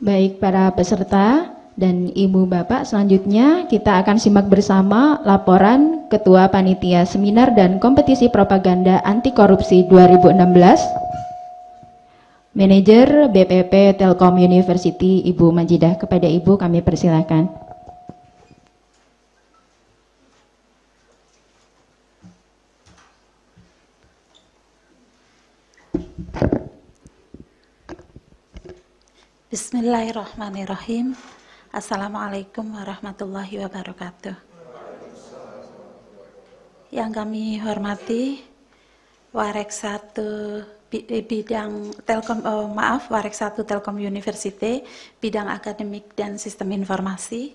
Baik para peserta dan Ibu Bapak, selanjutnya kita akan simak bersama laporan Ketua Panitia Seminar dan Kompetisi Propaganda Anti Korupsi 2016. Manajer BPP Telkom University Ibu Majidah kepada Ibu kami persilahkan. Bismillahirrahmanirrahim. Assalamualaikum warahmatullahi wabarakatuh. Yang kami hormati Warek 1 eh, bidang Telkom oh, maaf Warek 1 Telkom University bidang akademik dan sistem informasi.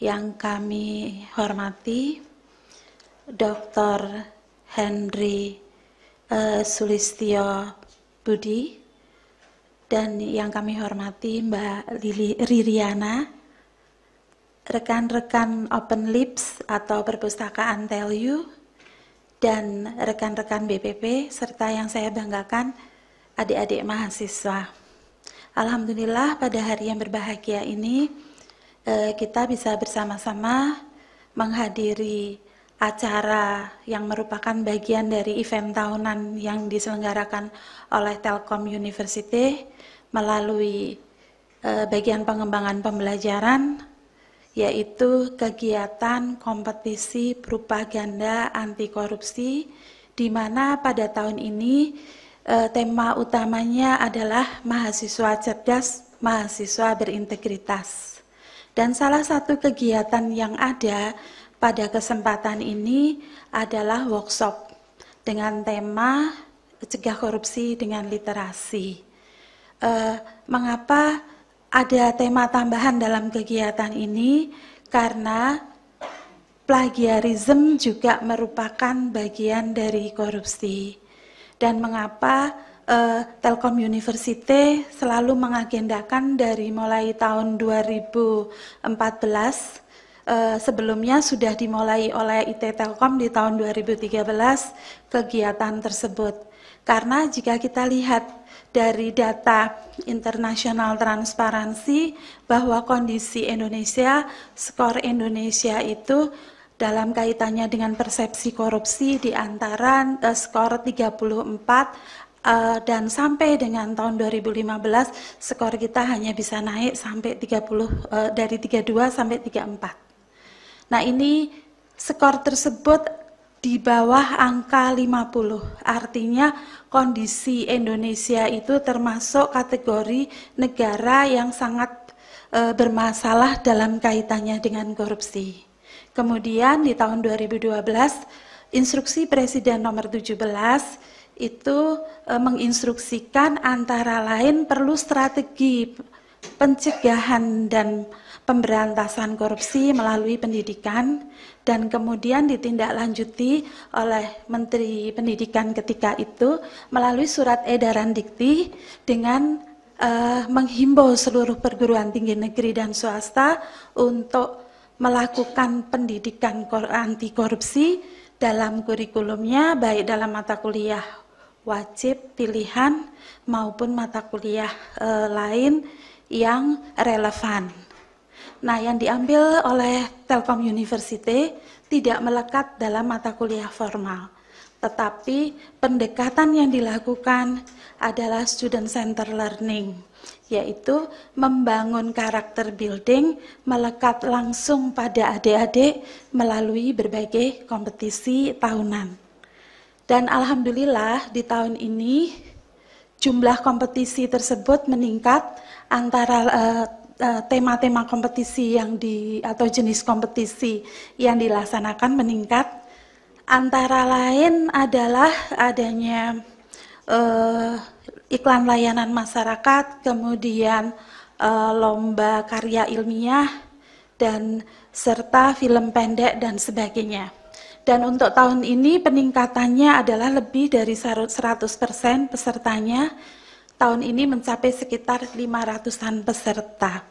Yang kami hormati Dr. Henry uh, Sulistyo Budi dan yang kami hormati Mbak Lili Ririana, rekan-rekan Open Lips atau perpustakaan Tell You, dan rekan-rekan BPP, serta yang saya banggakan adik-adik mahasiswa. Alhamdulillah pada hari yang berbahagia ini, eh, kita bisa bersama-sama menghadiri acara yang merupakan bagian dari event tahunan yang diselenggarakan oleh Telkom University melalui eh, bagian pengembangan pembelajaran yaitu kegiatan kompetisi propaganda anti korupsi di mana pada tahun ini eh, tema utamanya adalah mahasiswa cerdas, mahasiswa berintegritas. Dan salah satu kegiatan yang ada pada kesempatan ini adalah workshop dengan tema cegah korupsi dengan literasi. E, mengapa ada tema tambahan dalam kegiatan ini? Karena plagiarism juga merupakan bagian dari korupsi. Dan mengapa e, Telkom University selalu mengagendakan dari mulai tahun 2014 Eh, sebelumnya sudah dimulai oleh IT Telkom di tahun 2013 kegiatan tersebut. Karena jika kita lihat dari data internasional transparansi bahwa kondisi Indonesia, skor Indonesia itu dalam kaitannya dengan persepsi korupsi di antara eh, skor 34 Uh, eh, dan sampai dengan tahun 2015 skor kita hanya bisa naik sampai 30 uh, eh, dari 32 sampai 34. Nah ini skor tersebut di bawah angka 50. Artinya kondisi Indonesia itu termasuk kategori negara yang sangat e, bermasalah dalam kaitannya dengan korupsi. Kemudian di tahun 2012 instruksi Presiden nomor 17 itu e, menginstruksikan antara lain perlu strategi pencegahan dan pemberantasan korupsi melalui pendidikan dan kemudian ditindaklanjuti oleh Menteri Pendidikan ketika itu melalui surat edaran dikti dengan uh, menghimbau seluruh perguruan tinggi negeri dan swasta untuk melakukan pendidikan anti korupsi dalam kurikulumnya baik dalam mata kuliah wajib pilihan maupun mata kuliah uh, lain yang relevan. Nah, yang diambil oleh Telkom University tidak melekat dalam mata kuliah formal, tetapi pendekatan yang dilakukan adalah student center learning, yaitu membangun karakter building melekat langsung pada adik-adik melalui berbagai kompetisi tahunan. Dan alhamdulillah di tahun ini jumlah kompetisi tersebut meningkat antara tema eh, eh, tema-tema kompetisi yang di atau jenis kompetisi yang dilaksanakan meningkat antara lain adalah adanya uh, iklan layanan masyarakat kemudian uh, lomba karya ilmiah dan serta film pendek dan sebagainya. Dan untuk tahun ini peningkatannya adalah lebih dari 100% pesertanya. Tahun ini mencapai sekitar 500-an peserta.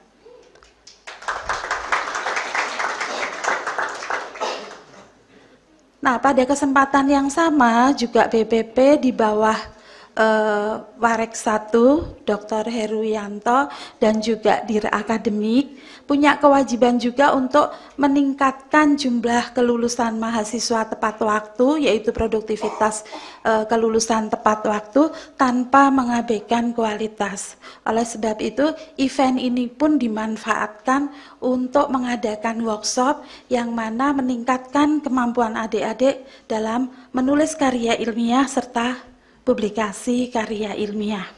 Nah, pada kesempatan yang sama juga BPP di bawah uh, Warek 1, Dr. Heruyanto, dan juga Dir Akademik punya kewajiban juga untuk meningkatkan jumlah kelulusan mahasiswa tepat waktu, yaitu produktivitas uh, kelulusan tepat waktu tanpa mengabaikan kualitas. Oleh sebab itu, event ini pun dimanfaatkan untuk mengadakan workshop yang mana meningkatkan kemampuan adik-adik dalam menulis karya ilmiah serta publikasi karya ilmiah.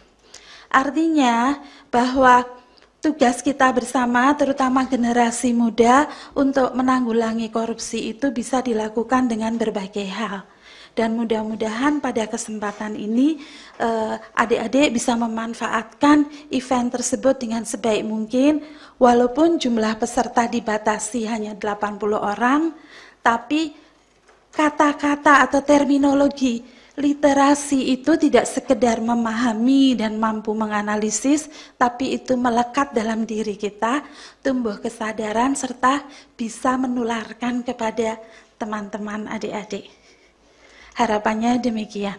Artinya bahwa tugas kita bersama terutama generasi muda untuk menanggulangi korupsi itu bisa dilakukan dengan berbagai hal. Dan mudah-mudahan pada kesempatan ini eh, adik-adik bisa memanfaatkan event tersebut dengan sebaik mungkin walaupun jumlah peserta dibatasi hanya 80 orang tapi kata-kata atau terminologi literasi itu tidak sekedar memahami dan mampu menganalisis, tapi itu melekat dalam diri kita, tumbuh kesadaran serta bisa menularkan kepada teman-teman adik-adik. Harapannya demikian.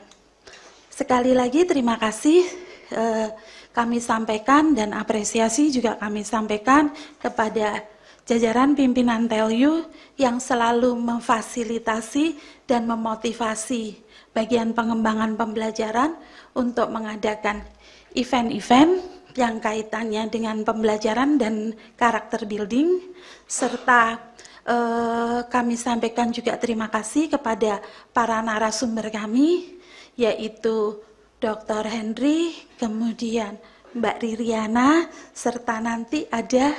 Sekali lagi terima kasih eh, kami sampaikan dan apresiasi juga kami sampaikan kepada jajaran pimpinan Telyu yang selalu memfasilitasi dan memotivasi bagian pengembangan pembelajaran untuk mengadakan event-event yang kaitannya dengan pembelajaran dan karakter building serta eh, kami sampaikan juga terima kasih kepada para narasumber kami yaitu Dr. Henry, kemudian Mbak Ririana serta nanti ada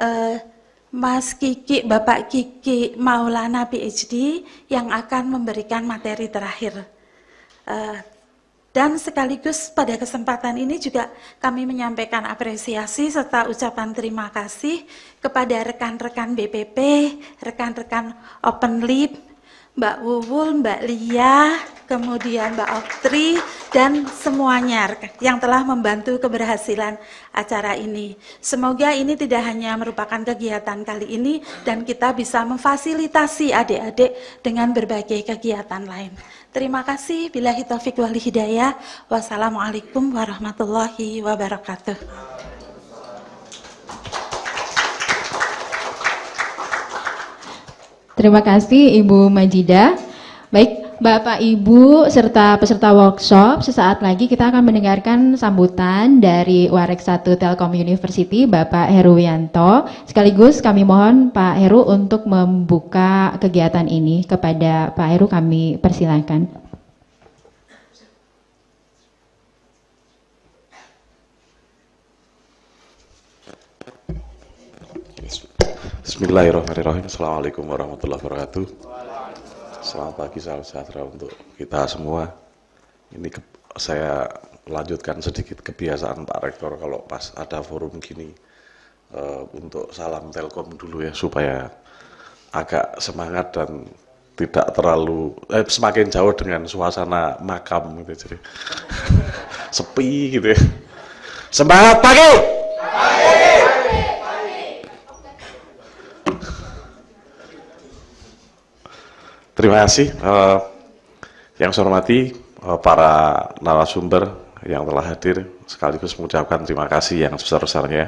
eh, Mas Kiki, Bapak Kiki Maulana PhD yang akan memberikan materi terakhir. Eh, dan sekaligus pada kesempatan ini juga kami menyampaikan apresiasi serta ucapan terima kasih kepada rekan-rekan BPP, rekan-rekan Open Lib, Mbak Wuwul, Mbak Lia, kemudian Mbak Oktri, dan semuanya yang telah membantu keberhasilan acara ini. Semoga ini tidak hanya merupakan kegiatan kali ini, dan kita bisa memfasilitasi adik-adik dengan berbagai kegiatan lain. Terima kasih. Bila hitafiq Wali hidayah. Wassalamualaikum warahmatullahi wabarakatuh. Terima kasih Ibu Majida. Baik, Bapak Ibu serta peserta workshop, sesaat lagi kita akan mendengarkan sambutan dari Warek 1 Telkom University, Bapak Heru Yanto. Sekaligus kami mohon Pak Heru untuk membuka kegiatan ini kepada Pak Heru kami persilahkan. Bismillahirrahmanirrahim. Assalamualaikum warahmatullahi wabarakatuh. Selamat pagi, salam sejahtera untuk kita semua. Ini ke, saya lanjutkan sedikit kebiasaan Pak Rektor kalau pas ada forum gini uh, untuk salam telkom dulu ya supaya agak semangat dan tidak terlalu eh, semakin jauh dengan suasana makam gitu jadi sepi gitu ya. Semangat pagi. Terima kasih uh, yang saya hormati uh, para narasumber yang telah hadir sekaligus mengucapkan terima kasih yang sebesar-besarnya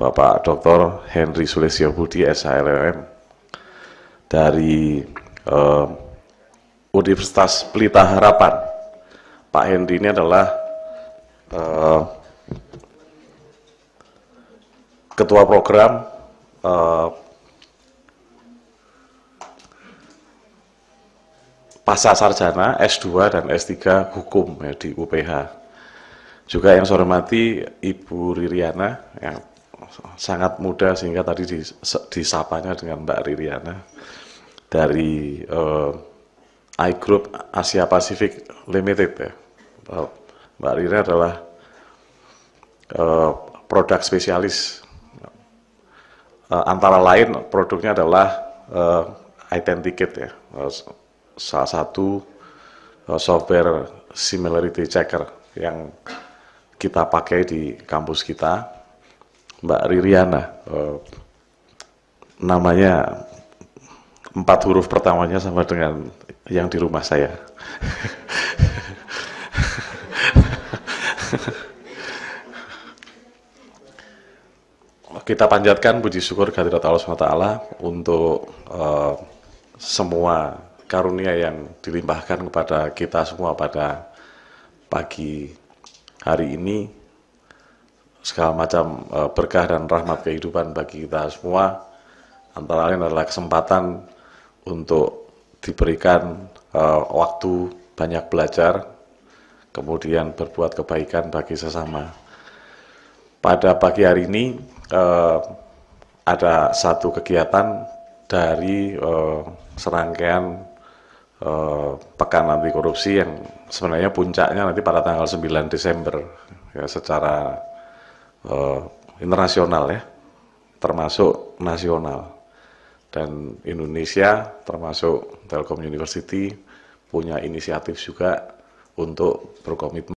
Bapak Dr. Henry Sulesio Budi SHLM dari uh, Universitas Pelita Harapan. Pak Henry ini adalah uh, ketua program uh, pasca sarjana S2 dan S3 hukum ya, di UPH. Juga yang saya hormati Ibu Ririana yang sangat muda sehingga tadi disapanya dengan Mbak Ririana dari uh, eh, Group Asia Pacific Limited ya. Mbak Ririana adalah uh, produk spesialis eh, antara lain produknya adalah uh, identikit ya salah satu uh, software similarity checker yang kita pakai di kampus kita, Mbak Ririana. Uh, namanya empat huruf pertamanya sama dengan yang di rumah saya. kita panjatkan puji syukur kehadirat Allah SWT untuk uh, semua karunia yang dilimpahkan kepada kita semua pada pagi hari ini segala macam e, berkah dan rahmat kehidupan bagi kita semua antara lain adalah kesempatan untuk diberikan e, waktu banyak belajar kemudian berbuat kebaikan bagi sesama pada pagi hari ini e, ada satu kegiatan dari serangkaian Eh, pekan anti korupsi yang sebenarnya puncaknya nanti pada tanggal 9 Desember ya secara uh, internasional ya termasuk nasional dan Indonesia termasuk Telkom University punya inisiatif juga untuk berkomitmen